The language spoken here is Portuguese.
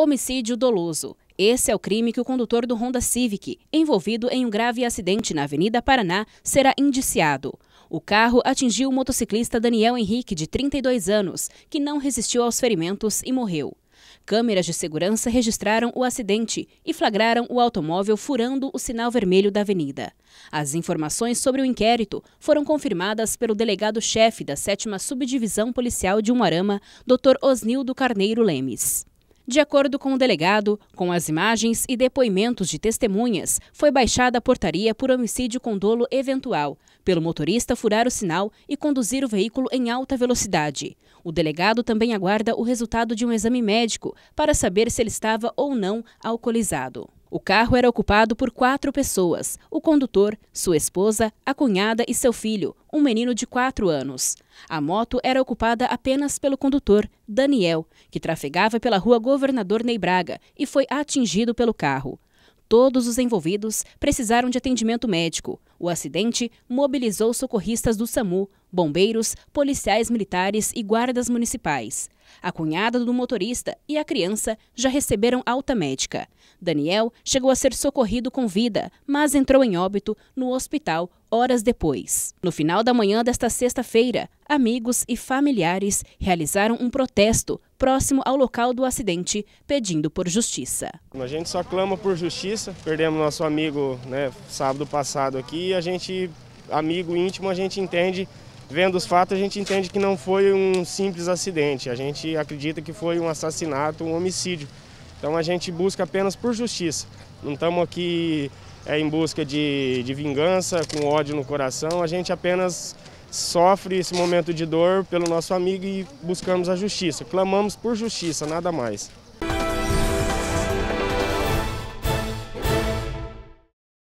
homicídio doloso. Esse é o crime que o condutor do Honda Civic, envolvido em um grave acidente na Avenida Paraná, será indiciado. O carro atingiu o motociclista Daniel Henrique, de 32 anos, que não resistiu aos ferimentos e morreu. Câmeras de segurança registraram o acidente e flagraram o automóvel furando o sinal vermelho da avenida. As informações sobre o inquérito foram confirmadas pelo delegado-chefe da 7 Subdivisão Policial de Umarama, Dr. Osnildo Carneiro Lemes. De acordo com o delegado, com as imagens e depoimentos de testemunhas, foi baixada a portaria por homicídio com dolo eventual, pelo motorista furar o sinal e conduzir o veículo em alta velocidade. O delegado também aguarda o resultado de um exame médico para saber se ele estava ou não alcoolizado. O carro era ocupado por quatro pessoas: o condutor, sua esposa, a cunhada e seu filho, um menino de quatro anos. A moto era ocupada apenas pelo condutor, Daniel, que trafegava pela rua Governador Ney Braga e foi atingido pelo carro. Todos os envolvidos precisaram de atendimento médico. O acidente mobilizou socorristas do SAMU, bombeiros, policiais militares e guardas municipais. A cunhada do motorista e a criança já receberam alta médica. Daniel chegou a ser socorrido com vida, mas entrou em óbito no hospital horas depois. No final da manhã desta sexta-feira, amigos e familiares realizaram um protesto próximo ao local do acidente, pedindo por justiça. A gente só clama por justiça. Perdemos nosso amigo né, sábado passado aqui. A gente, amigo íntimo, a gente entende vendo os fatos, a gente entende que não foi um simples acidente. A gente acredita que foi um assassinato, um homicídio. Então a gente busca apenas por justiça. Não estamos aqui é, em busca de, de vingança, com ódio no coração. A gente apenas sofre esse momento de dor pelo nosso amigo e buscamos a justiça. Clamamos por justiça, nada mais.